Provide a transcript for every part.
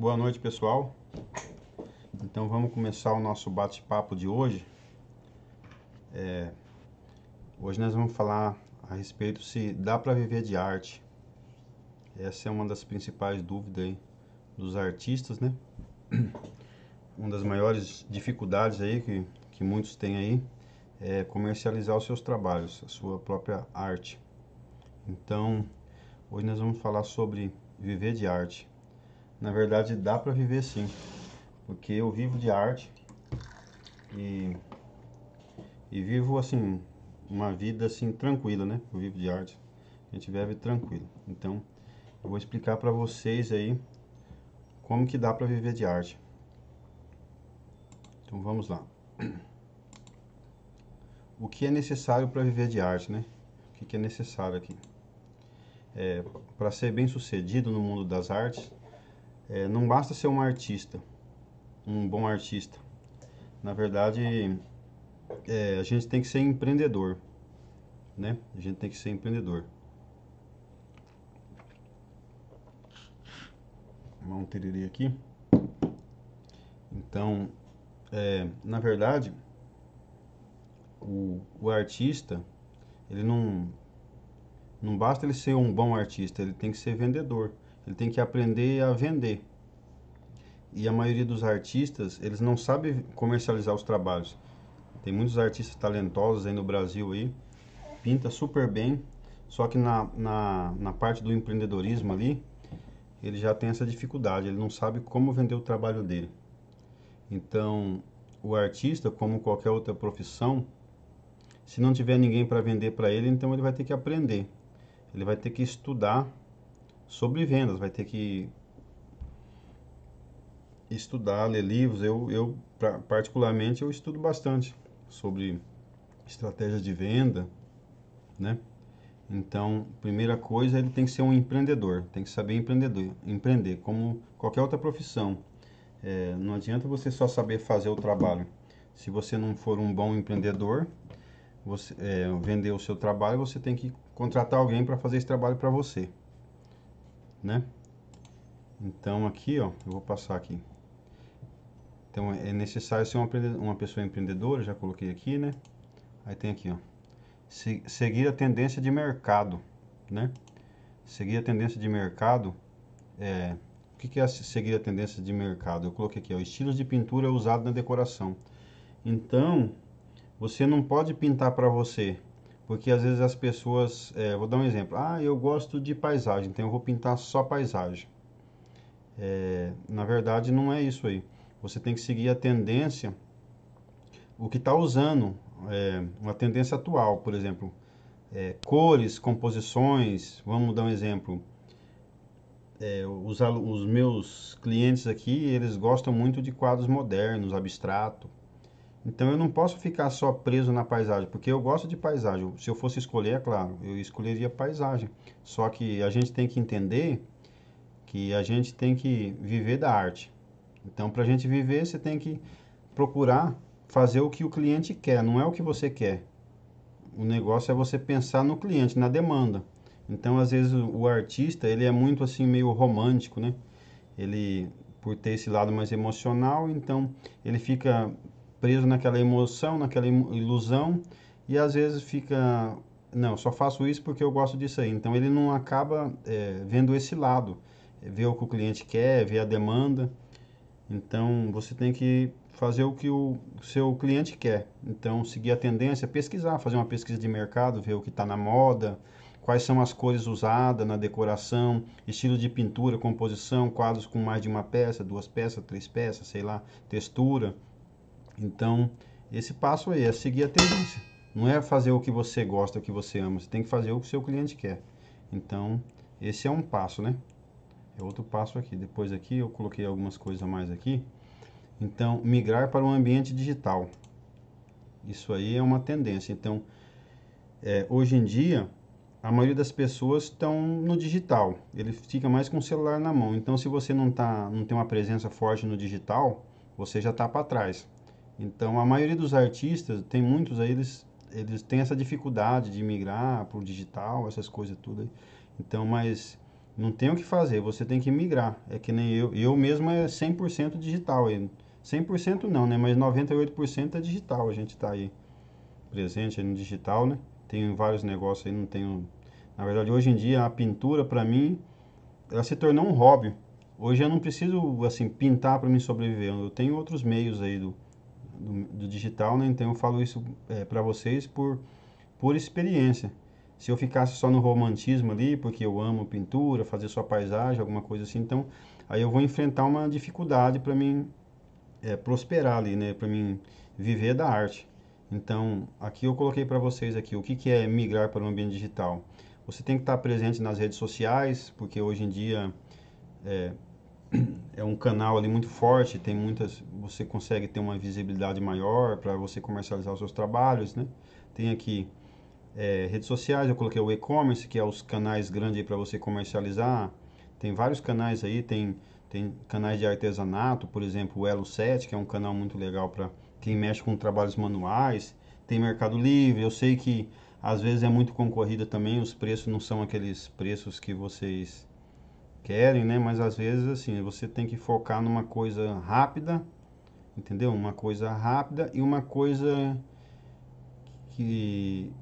Boa noite, pessoal. Então vamos começar o nosso bate-papo de hoje. É, hoje nós vamos falar a respeito se dá para viver de arte. Essa é uma das principais dúvidas aí dos artistas, né? Uma das maiores dificuldades aí que, que muitos têm aí é comercializar os seus trabalhos, a sua própria arte. Então, hoje nós vamos falar sobre viver de arte. Na verdade, dá para viver sim, porque eu vivo de arte e, e vivo assim uma vida assim tranquila, né? Eu vivo de arte, a gente vive tranquilo. Então, eu vou explicar para vocês aí como que dá para viver de arte. Então, vamos lá. O que é necessário para viver de arte, né? O que é necessário aqui? É, para ser bem sucedido no mundo das artes, é, não basta ser um artista, um bom artista. Na verdade, é, a gente tem que ser empreendedor, né? A gente tem que ser empreendedor. Vamos tererê aqui. Então, é, na verdade, o, o artista, ele não, não basta ele ser um bom artista, ele tem que ser vendedor ele tem que aprender a vender. E a maioria dos artistas, eles não sabem comercializar os trabalhos. Tem muitos artistas talentosos aí no Brasil aí, pinta super bem, só que na, na, na parte do empreendedorismo ali, ele já tem essa dificuldade, ele não sabe como vender o trabalho dele. Então, o artista, como qualquer outra profissão, se não tiver ninguém para vender para ele, então ele vai ter que aprender. Ele vai ter que estudar sobre vendas, vai ter que estudar, ler livros. Eu, eu particularmente, eu estudo bastante sobre estratégias de venda, né? Então, primeira coisa, ele tem que ser um empreendedor, tem que saber empreendedor, empreender, como qualquer outra profissão. É, não adianta você só saber fazer o trabalho. Se você não for um bom empreendedor, você é, vender o seu trabalho, você tem que contratar alguém para fazer esse trabalho para você né? Então aqui, ó, eu vou passar aqui. Então é necessário ser uma, uma pessoa empreendedora, já coloquei aqui, né? Aí tem aqui, ó, se, seguir a tendência de mercado, né? Seguir a tendência de mercado, é, o que, que é seguir a tendência de mercado? Eu coloquei aqui, ó, estilos de pintura usado na decoração. Então, você não pode pintar para você porque às vezes as pessoas, é, vou dar um exemplo, ah, eu gosto de paisagem, então eu vou pintar só paisagem. É, na verdade, não é isso aí. Você tem que seguir a tendência, o que está usando, é, uma tendência atual, por exemplo, é, cores, composições. Vamos dar um exemplo. É, os, os, meus clientes aqui, eles gostam muito de quadros modernos, abstrato. Então eu não posso ficar só preso na paisagem, porque eu gosto de paisagem. Se eu fosse escolher, é claro, eu escolheria paisagem. Só que a gente tem que entender que a gente tem que viver da arte. Então, para a gente viver, você tem que procurar fazer o que o cliente quer, não é o que você quer. O negócio é você pensar no cliente, na demanda. Então, às vezes o artista ele é muito assim meio romântico, né? Ele por ter esse lado mais emocional, então ele fica preso naquela emoção, naquela ilusão, e às vezes fica, não, só faço isso porque eu gosto disso aí. Então ele não acaba é, vendo esse lado, é, vê o que o cliente quer, vê a demanda. Então você tem que fazer o que o seu cliente quer. Então seguir a tendência, pesquisar, fazer uma pesquisa de mercado, ver o que está na moda, quais são as cores usadas na decoração, estilo de pintura, composição, quadros com mais de uma peça, duas peças, três peças, sei lá, textura. Então, esse passo aí é seguir a tendência. Não é fazer o que você gosta, o que você ama. Você tem que fazer o que o seu cliente quer. Então, esse é um passo, né? É outro passo aqui. Depois aqui, eu coloquei algumas coisas a mais aqui. Então, migrar para um ambiente digital. Isso aí é uma tendência. Então, é, hoje em dia, a maioria das pessoas estão no digital. Ele fica mais com o celular na mão. Então, se você não, tá, não tem uma presença forte no digital, você já está para trás. Então, a maioria dos artistas, tem muitos aí, eles, eles têm essa dificuldade de migrar para o digital, essas coisas tudo. Aí. Então, mas não tem o que fazer, você tem que migrar. É que nem eu, eu mesmo é 100% digital aí. 100% não, né? Mas 98% é digital, a gente está aí presente aí no digital, né? Tenho vários negócios aí, não tenho... Na verdade, hoje em dia, a pintura, para mim, ela se tornou um hobby. Hoje eu não preciso, assim, pintar para me sobreviver. Eu tenho outros meios aí do do, do digital, né? Então eu falo isso é, para vocês por, por experiência. Se eu ficasse só no romantismo ali, porque eu amo pintura, fazer só paisagem, alguma coisa assim, então aí eu vou enfrentar uma dificuldade para mim é, prosperar ali, né? Para mim viver da arte. Então, aqui eu coloquei para vocês aqui o que, que é migrar para o ambiente digital. Você tem que estar tá presente nas redes sociais, porque hoje em dia é, é um canal ali muito forte, tem muitas, você consegue ter uma visibilidade maior para você comercializar os seus trabalhos, né? Tem aqui é, redes sociais, eu coloquei o e-commerce, que é os canais grandes para você comercializar. Tem vários canais aí, tem, tem canais de artesanato, por exemplo, o Elo 7, que é um canal muito legal para quem mexe com trabalhos manuais. Tem Mercado Livre, eu sei que às vezes é muito concorrida também, os preços não são aqueles preços que vocês querem, né? Mas às vezes, assim, você tem que focar numa coisa rápida, entendeu? Uma coisa rápida e uma coisa que,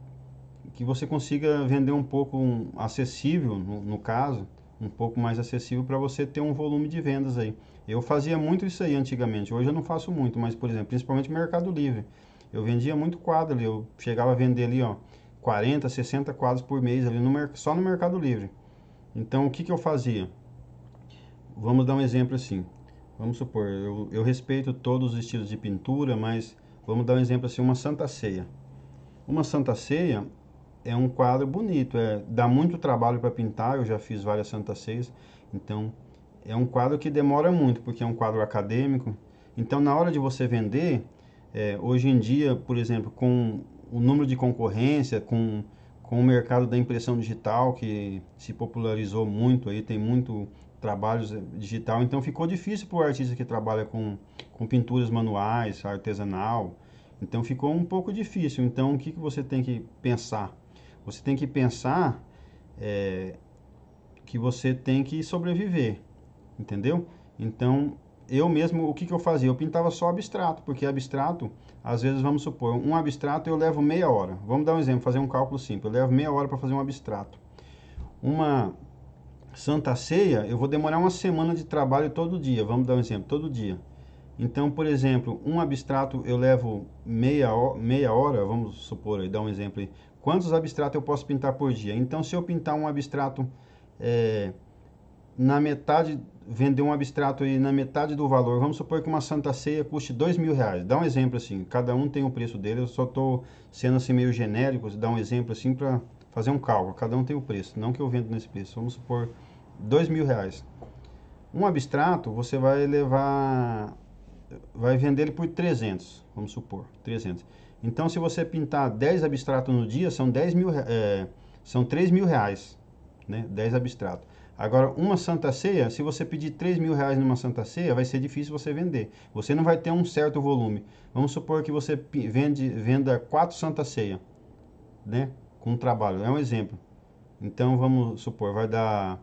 que você consiga vender um pouco um, acessível, no, no caso, um pouco mais acessível para você ter um volume de vendas aí. Eu fazia muito isso aí antigamente, hoje eu não faço muito, mas por exemplo, principalmente Mercado Livre, eu vendia muito quadro ali, eu chegava a vender ali, ó, 40, 60 quadros por mês ali no, só no Mercado Livre. Então, o que, que eu fazia? Vamos dar um exemplo assim. Vamos supor, eu, eu respeito todos os estilos de pintura, mas vamos dar um exemplo assim, uma Santa Ceia. Uma Santa Ceia é um quadro bonito, é, dá muito trabalho para pintar, eu já fiz várias Santa Ceias, então é um quadro que demora muito, porque é um quadro acadêmico. Então, na hora de você vender, é, hoje em dia, por exemplo, com o número de concorrência, com com o mercado da impressão digital que se popularizou muito aí, tem muito trabalhos digital, então ficou difícil para o artista que trabalha com, com pinturas manuais, artesanal, então ficou um pouco difícil. Então o que, que você tem que pensar? Você tem que pensar é, que você tem que sobreviver, entendeu? Então eu mesmo, o que, que eu fazia? Eu pintava só abstrato, porque abstrato, às vezes, vamos supor, um abstrato eu levo meia hora. Vamos dar um exemplo, fazer um cálculo simples. Eu levo meia hora para fazer um abstrato. Uma Santa Ceia, eu vou demorar uma semana de trabalho todo dia. Vamos dar um exemplo, todo dia. Então, por exemplo, um abstrato eu levo meia, meia hora, vamos supor, dar um exemplo aí. Quantos abstratos eu posso pintar por dia? Então, se eu pintar um abstrato... É, na metade, vender um abstrato aí na metade do valor, vamos supor que uma Santa Ceia custe dois mil reais, dá um exemplo assim, cada um tem o preço dele, eu só estou sendo assim meio genérico, dá um exemplo assim para fazer um cálculo, cada um tem o preço, não que eu vendo nesse preço, vamos supor dois mil reais. Um abstrato você vai levar, vai vender ele por 300, vamos supor, 300. Então se você pintar 10 abstratos no dia, são 10 mil, é, são 3 mil reais, né, 10 abstratos. Agora, uma Santa Ceia, se você pedir 3 mil reais numa Santa Ceia, vai ser difícil você vender. Você não vai ter um certo volume. Vamos supor que você vende, venda 4 Santa Ceia, né? Com trabalho, é um exemplo. Então, vamos supor, vai dar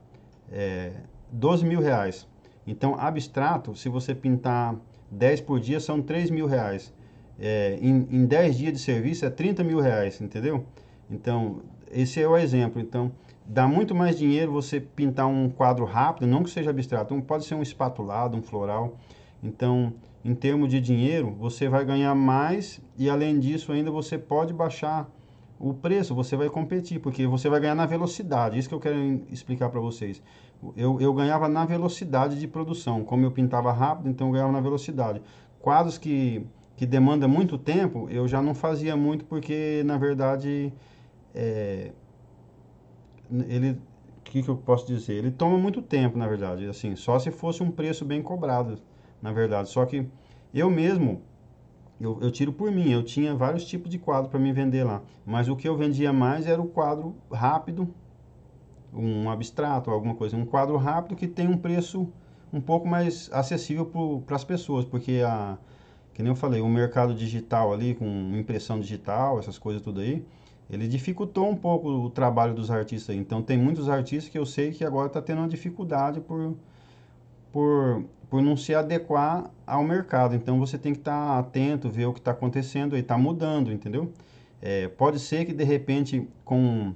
é, 12 mil reais. Então, abstrato, se você pintar 10 por dia, são 3 mil reais. É, em, em 10 dias de serviço, é 30 mil reais, entendeu? Então, esse é o exemplo. Então, dá muito mais dinheiro você pintar um quadro rápido, não que seja abstrato, um, pode ser um espatulado, um floral. Então, em termos de dinheiro, você vai ganhar mais e além disso ainda você pode baixar o preço, você vai competir, porque você vai ganhar na velocidade. Isso que eu quero explicar para vocês. Eu, eu ganhava na velocidade de produção. Como eu pintava rápido, então eu ganhava na velocidade. Quadros que, que demandam muito tempo, eu já não fazia muito, porque na verdade. É, ele que, que eu posso dizer? Ele toma muito tempo, na verdade, assim, só se fosse um preço bem cobrado, na verdade. Só que eu mesmo, eu, eu tiro por mim, eu tinha vários tipos de quadro para me vender lá, mas o que eu vendia mais era o quadro rápido, um abstrato, alguma coisa, um quadro rápido que tem um preço um pouco mais acessível para as pessoas, porque a, que nem eu falei, o mercado digital ali, com impressão digital, essas coisas tudo aí, ele dificultou um pouco o trabalho dos artistas. Então tem muitos artistas que eu sei que agora está tendo uma dificuldade por, por, por não se adequar ao mercado. Então você tem que estar tá atento, ver o que está acontecendo e está mudando, entendeu? É, pode ser que de repente, com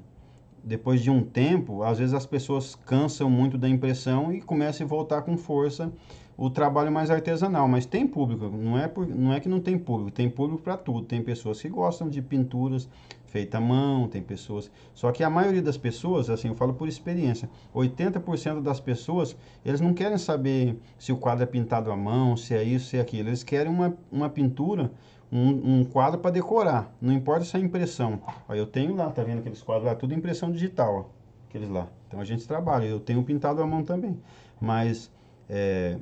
depois de um tempo, às vezes as pessoas cansam muito da impressão e começam a voltar com força o trabalho mais artesanal, mas tem público, não é, por, não é que não tem público, tem público para tudo. Tem pessoas que gostam de pinturas feitas à mão, tem pessoas. Só que a maioria das pessoas, assim, eu falo por experiência, 80% das pessoas, eles não querem saber se o quadro é pintado à mão, se é isso, se é aquilo. Eles querem uma, uma pintura, um, um quadro para decorar, não importa se é impressão. Ó, eu tenho lá, tá vendo aqueles quadros lá? Tudo impressão digital, ó, aqueles lá. Então a gente trabalha, eu tenho pintado à mão também. Mas. É,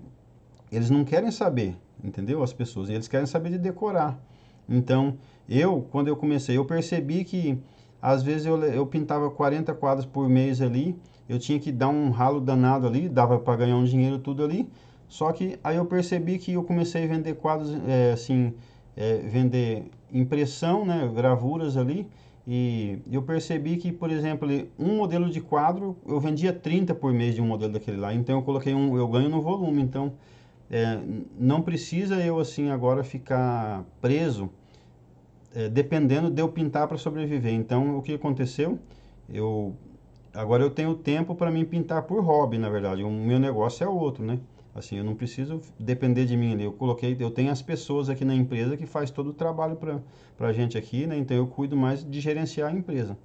eles não querem saber, entendeu? As pessoas, eles querem saber de decorar. Então, eu, quando eu comecei, eu percebi que às vezes eu, eu pintava 40 quadros por mês ali, eu tinha que dar um ralo danado ali, dava para ganhar um dinheiro tudo ali, só que aí eu percebi que eu comecei a vender quadros, é, assim, é, vender impressão, né, gravuras ali, e eu percebi que, por exemplo, um modelo de quadro eu vendia 30 por mês de um modelo daquele lá. Então eu coloquei um, eu ganho no volume. Então é, não precisa eu assim agora ficar preso é, dependendo de eu pintar para sobreviver. Então o que aconteceu? Eu agora eu tenho tempo para mim pintar por hobby, na verdade. O meu negócio é outro, né? Assim, eu não preciso depender de mim Eu coloquei, eu tenho as pessoas aqui na empresa que faz todo o trabalho para a gente aqui, né? Então eu cuido mais de gerenciar a empresa.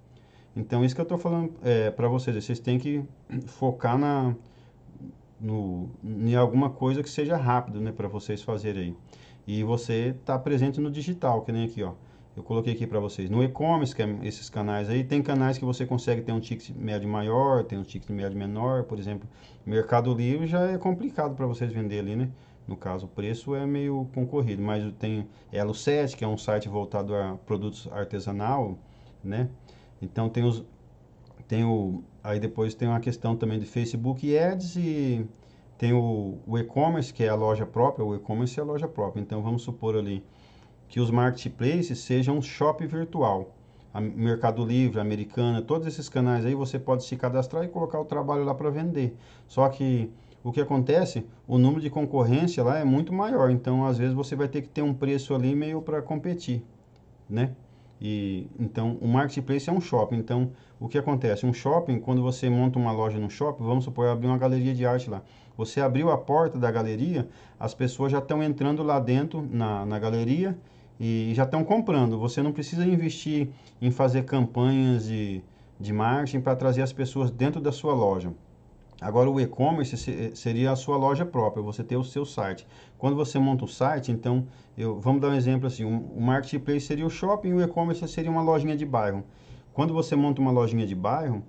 Então isso que eu estou falando é, para vocês, vocês têm que focar na no, em alguma coisa que seja rápido, né, para vocês fazerem aí. E você está presente no digital, que nem aqui, ó. Eu coloquei aqui para vocês. No e-commerce, que é esses canais aí, tem canais que você consegue ter um ticket médio maior, tem um ticket médio menor, por exemplo. Mercado Livre já é complicado para vocês vender ali, né? No caso, o preço é meio concorrido, mas tem Elo7, que é um site voltado a produtos artesanal, né? Então tem os tem o, aí depois tem uma questão também de Facebook Ads e tem o, o e-commerce, que é a loja própria, o e-commerce é a loja própria. Então vamos supor ali que os marketplaces sejam um shopping virtual. A Mercado Livre, Americana, todos esses canais aí você pode se cadastrar e colocar o trabalho lá para vender. Só que o que acontece? O número de concorrência lá é muito maior, então às vezes você vai ter que ter um preço ali meio para competir, né? E então o marketplace é um shopping. Então o que acontece? Um shopping, quando você monta uma loja no shopping, vamos supor abrir uma galeria de arte lá. Você abriu a porta da galeria, as pessoas já estão entrando lá dentro na, na galeria e já estão comprando. Você não precisa investir em fazer campanhas de, de marketing para trazer as pessoas dentro da sua loja. Agora, o e-commerce eh, seria a sua loja própria, você ter o seu site. Quando você monta o site, então, eu, vamos dar um exemplo assim: o marketplace seria o shopping, o e-commerce seria uma lojinha de bairro. Quando você monta uma lojinha de bairro,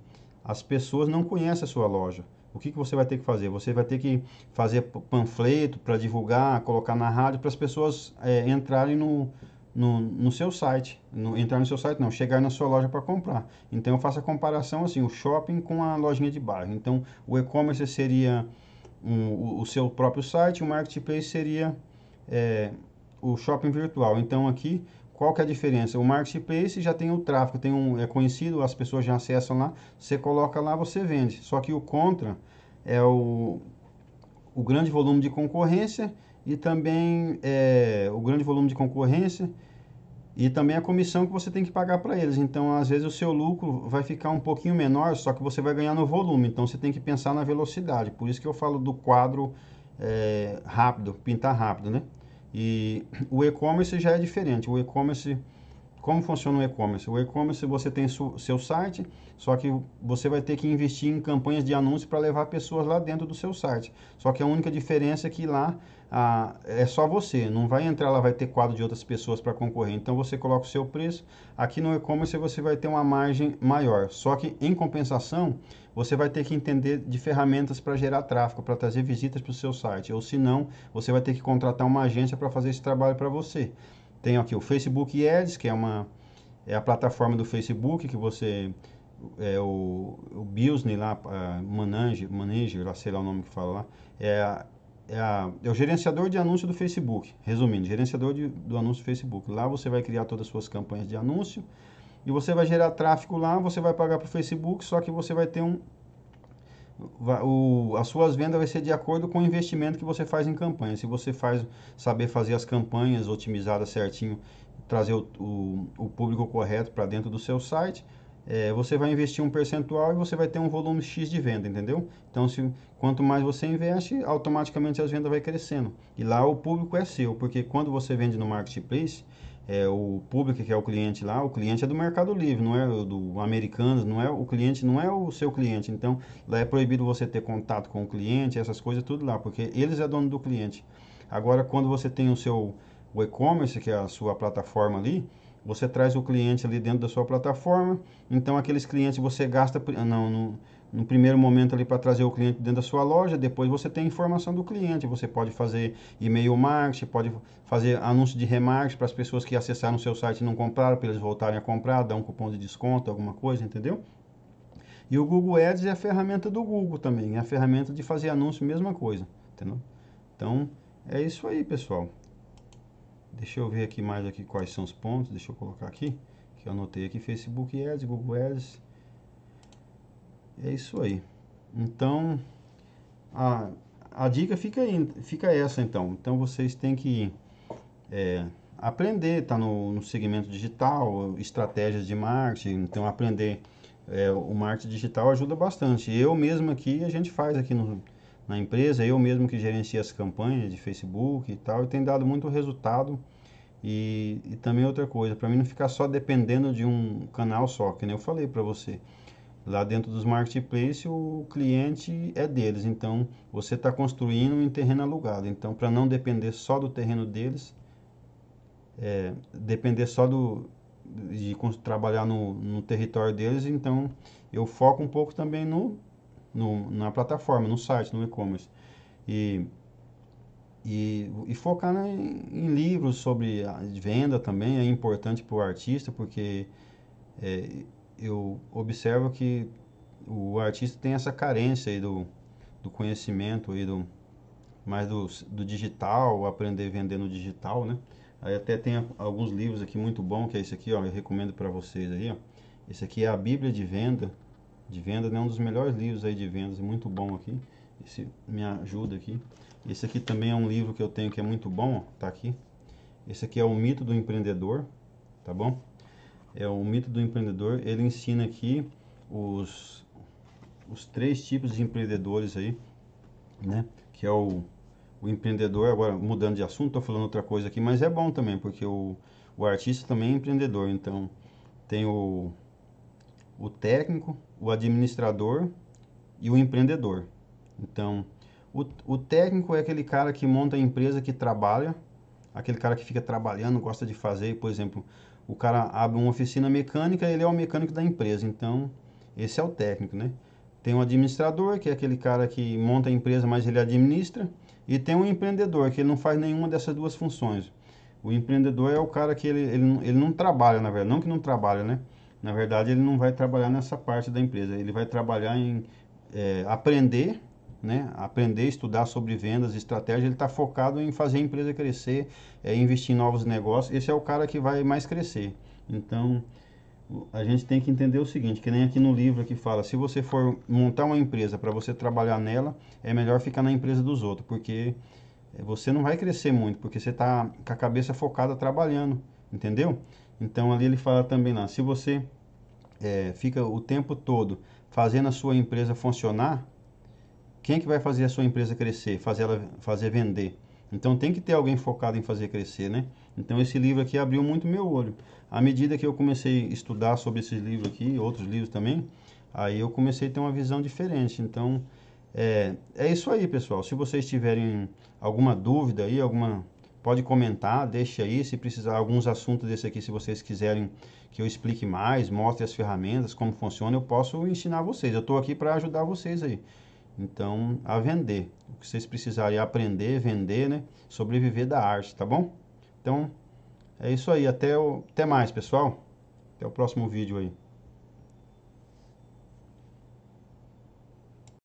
as pessoas não conhecem a sua loja. O que, que você vai ter que fazer? Você vai ter que fazer panfleto para divulgar, colocar na rádio para as pessoas é, entrarem no, no, no seu site, no, entrar no seu site não, chegar na sua loja para comprar. Então eu faço a comparação assim, o shopping com a lojinha de bairro. Então o e-commerce seria um, o, o, seu próprio site, o marketplace seria é, o shopping virtual. Então aqui qual que é a diferença? O marketplace já tem o tráfego, tem um, é conhecido, as pessoas já acessam lá, você coloca lá, você vende. Só que o contra é o, o grande volume de concorrência e também é, o grande volume de concorrência e também a comissão que você tem que pagar para eles. Então, às vezes, o seu lucro vai ficar um pouquinho menor, só que você vai ganhar no volume. Então, você tem que pensar na velocidade. Por isso que eu falo do quadro é, rápido, pintar rápido, né? E o e-commerce já é diferente. O e-commerce como funciona o e-commerce? O e-commerce você tem su, seu site, só que você vai ter que investir em campanhas de anúncios para levar pessoas lá dentro do seu site. Só que a única diferença é que lá ah, é só você, não vai entrar lá, vai ter quadro de outras pessoas para concorrer. Então você coloca o seu preço. Aqui no e-commerce você vai ter uma margem maior. Só que em compensação, você vai ter que entender de ferramentas para gerar tráfego, para trazer visitas para o seu site. Ou se não, você vai ter que contratar uma agência para fazer esse trabalho para você. Tenho aqui o Facebook Ads, que é, uma, é a plataforma do Facebook que você é o, o Business lá, Manager, Manager, lá sei lá o nome que fala lá, é, a, é, a, é, o gerenciador de anúncio do Facebook. Resumindo, gerenciador de, do anúncio do Facebook. Lá você vai criar todas as suas campanhas de anúncio e você vai gerar tráfego lá, você vai pagar para o Facebook, só que você vai ter um, o, as suas vendas vai ser de acordo com o investimento que você faz em campanha. Se você faz saber fazer as campanhas otimizadas certinho, trazer o, o, o público correto para dentro do seu site, é, você vai investir um percentual e você vai ter um volume X de venda, entendeu? Então, se, quanto mais você investe, automaticamente as vendas vai crescendo. E lá o público é seu, porque quando você vende no marketplace, é, o público que é o cliente lá, o cliente é do Mercado Livre, não é do americano, não é o cliente, não é o seu cliente. Então, lá é proibido você ter contato com o cliente, essas coisas tudo lá, porque eles é dono do cliente. Agora, quando você tem o seu o e-commerce, que é a sua plataforma ali, você traz o cliente ali dentro da sua plataforma. Então, aqueles clientes você gasta não, não no primeiro momento ali para trazer o cliente dentro da sua loja, depois você tem a informação do cliente, você pode fazer e-mail marketing, pode fazer anúncio de remarketing para as pessoas que acessaram o seu site e não compraram, para eles voltarem a comprar, dar um cupom de desconto, alguma coisa, entendeu? E o Google Ads é a ferramenta do Google também, é a ferramenta de fazer anúncio, mesma coisa, entendeu? Então, é isso aí, pessoal. Deixa eu ver aqui mais aqui quais são os pontos, deixa eu colocar aqui, que eu anotei aqui, Facebook Ads, Google Ads, é isso aí. Então, a, a dica fica, fica essa então. Então vocês têm que é, aprender, tá no, no, segmento digital, estratégias de marketing, então aprender é, o marketing digital ajuda bastante. Eu mesmo aqui, a gente faz aqui no, na empresa, eu mesmo que gerencio as campanhas de Facebook e tal, e tem dado muito resultado. E, e também outra coisa, para mim não ficar só dependendo de um canal só, que nem eu falei para você. Lá dentro dos marketplaces, o cliente é deles. Então, você está construindo em terreno alugado. Então, para não depender só do terreno deles, é, depender só do, de trabalhar no, no, território deles, então eu foco um pouco também no, no na plataforma, no site, no e-commerce. E, e, e, focar né, em, livros sobre venda também é importante para o artista, porque é, eu observo que o artista tem essa carência aí do, do conhecimento aí do mais do, do digital, aprender a vender no digital, né? Aí até tem alguns livros aqui muito bom, que é esse aqui, ó, eu recomendo para vocês aí, ó. Esse aqui é a Bíblia de venda, de venda, é né? um dos melhores livros aí de vendas, muito bom aqui. Esse me ajuda aqui. Esse aqui também é um livro que eu tenho que é muito bom, ó, tá aqui. Esse aqui é o mito do empreendedor, tá bom? é o mito do empreendedor, ele ensina aqui os, os três tipos de empreendedores aí, né? Que é o, o empreendedor, agora mudando de assunto, estou falando outra coisa aqui, mas é bom também, porque o, o artista também é empreendedor, então tem o, o técnico, o administrador e o empreendedor. Então, o, o técnico é aquele cara que monta a empresa que trabalha, aquele cara que fica trabalhando, gosta de fazer, por exemplo, o cara abre uma oficina mecânica, ele é o mecânico da empresa. Então, esse é o técnico, né? Tem um administrador, que é aquele cara que monta a empresa, mas ele administra, e tem um empreendedor, que ele não faz nenhuma dessas duas funções. O empreendedor é o cara que ele, ele, ele não trabalha, na verdade, não que não trabalha, né? Na verdade, ele não vai trabalhar nessa parte da empresa, ele vai trabalhar em é, aprender né, aprender, estudar sobre vendas, estratégia, ele está focado em fazer a empresa crescer, é, investir em novos negócios. Esse é o cara que vai mais crescer. Então, a gente tem que entender o seguinte, que nem aqui no livro que fala, se você for montar uma empresa para você trabalhar nela, é melhor ficar na empresa dos outros, porque é, você não vai crescer muito, porque você está com a cabeça focada trabalhando, entendeu? Então ali ele fala também lá, se você é, fica o tempo todo fazendo a sua empresa funcionar, quem é que vai fazer a sua empresa crescer, fazer ela fazer vender? Então tem que ter alguém focado em fazer crescer, né? Então esse livro aqui abriu muito meu olho. À medida que eu comecei a estudar sobre esses livros aqui, outros livros também, aí eu comecei a ter uma visão diferente. Então é, é isso aí, pessoal. Se vocês tiverem alguma dúvida aí, alguma pode comentar, deixe aí se precisar alguns assuntos desse aqui, se vocês quiserem que eu explique mais, mostre as ferramentas, como funciona, eu posso ensinar vocês. Eu estou aqui para ajudar vocês aí então, a vender. O que vocês precisarem aprender, vender, né? Sobreviver da arte, tá bom? Então, é isso aí. Até, o, até mais, pessoal. Até o próximo vídeo aí.